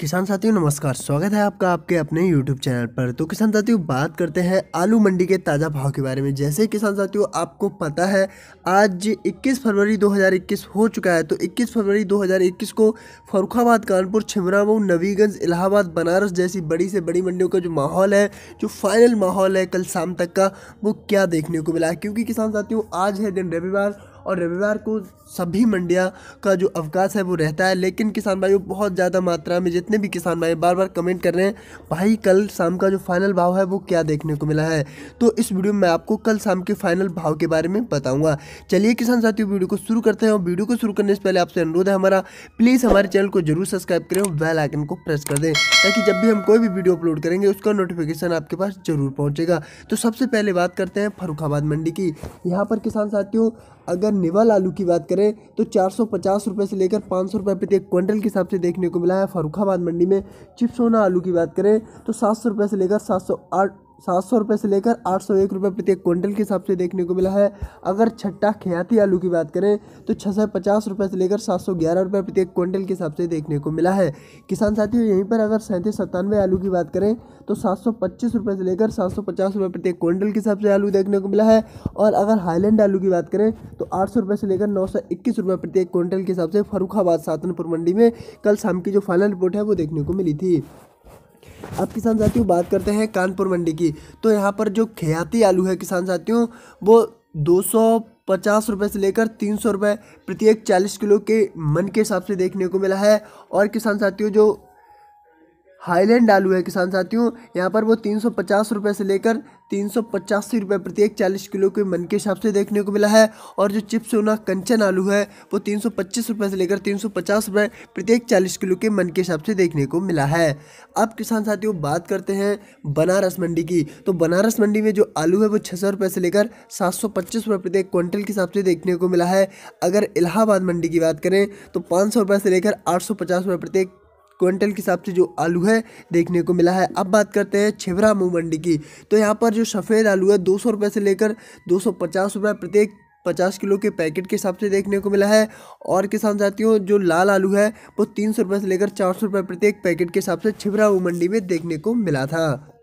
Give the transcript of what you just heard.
किसान साथियों नमस्कार स्वागत है आपका आपके अपने YouTube चैनल पर तो किसान साथियों बात करते हैं आलू मंडी के ताज़ा भाव के बारे में जैसे किसान साथियों आपको पता है आज 21 फरवरी 2021 हो चुका है तो 21 फरवरी 2021 को फरुखाबाद कानपुर छिमरामऊ नवीगंज इलाहाबाद बनारस जैसी बड़ी से बड़ी मंडियों का जो माहौल है जो फाइनल माहौल है कल शाम तक का वो क्या देखने को मिला क्योंकि किसान साथियों आज है दिन रविवार और रविवार को सभी मंडियाँ का जो अवकाश है वो रहता है लेकिन किसान भाइयों बहुत ज़्यादा मात्रा में जितने भी किसान भाई बार बार कमेंट कर रहे हैं भाई कल शाम का जो फाइनल भाव है वो क्या देखने को मिला है तो इस वीडियो में आपको कल शाम के फाइनल भाव के बारे में बताऊँगा चलिए किसान साथियों वीडियो को शुरू करते हैं और वीडियो को शुरू करने से पहले आपसे अनुरोध है हमारा प्लीज़ हमारे चैनल को जरूर सब्सक्राइब करें और बेल आइकन को प्रेस कर दें ताकि जब भी हम कोई भी वीडियो अपलोड करेंगे उसका नोटिफिकेशन आपके पास जरूर पहुँचेगा तो सबसे पहले बात करते हैं फरुखाबाद मंडी की यहाँ पर किसान साथियों अगर निवल आलू की बात करें तो चार सौ से लेकर पाँच सौ प्रति एक क्विंटल के हिसाब से देखने को मिला है फरुखाबाद मंडी में चिप्सोना आलू की बात करें तो सात सौ से लेकर सात सौ आठ सात सौ रुपये से लेकर आठ सौ एक रुपये प्रत्येक क्विंटल के हिसाब से देखने को मिला है अगर छट्टा खयाती आलू की बात करें तो छः सौ पचास रुपये से लेकर सात सौ ग्यारह रुपये प्रत्येक क्विंटल के हिसाब से देखने को मिला है किसान साथियों यहीं पर अगर सैंतीस सत्तानवे आलू की बात करें तो सात सौ पच्चीस रुपये से लेकर सात सौ पचास रुपये प्रत्येक क्विंटल के हिसाब से आलू देखने को मिला है और अगर हाईलैंड आलू की बात करें तो आठ सौ रुपये से लेकर नौ सौ इक्कीस रुपये प्रत्येक क्विंटल के हिसाब से फरुखाबाद सातनपुर मंडी में कल शाम की जो फाइनल रिपोर्ट है वो देखने को मिली थी अब किसान साथियों बात करते हैं कानपुर मंडी की तो यहाँ पर जो खयाती आलू है किसान साथियों वो दो सौ पचास रुपये से लेकर तीन सौ रुपये प्रत्येक चालीस किलो के मन के हिसाब से देखने को मिला है और किसान साथियों जो हाईलैंड आलू है किसान साथियों यहाँ पर वो तीन सौ पचास रुपये से लेकर तीन सौ पचासी रुपये प्रत्येक चालीस किलो के मन के हिसाब से देखने को मिला है और जो चिप्स होना कंचन आलू है वो तीन सौ पच्चीस रुपये से लेकर तीन सौ पचास रुपये प्रत्येक चालीस किलो के मन के हिसाब से देखने को मिला है अब किसान साथियों बात करते हैं बनारस मंडी की तो बनारस मंडी में जो आलू है वो छः सौ रुपये से लेकर सात सौ पच्चीस रुपये प्रत्येक क्विंटल के हिसाब से देखने को मिला है अगर इलाहाबाद मंडी की बात करें तो पाँच सौ रुपये से लेकर आठ सौ पचास रुपये प्रत्येक क्विंटल के हिसाब से जो आलू है देखने को मिला है अब बात करते हैं छिबरा मुँह मंडी की तो यहाँ पर जो सफ़ेद आलू है दो सौ से लेकर दो सौ प्रत्येक पचास किलो के पैकेट के हिसाब से देखने को मिला है और किसान साथियों जो लाल आलू है वो तीन सौ रुपये से लेकर चार सौ रुपये प्रत्येक पैकेट के हिसाब से छिबरा मंडी में देखने को मिला था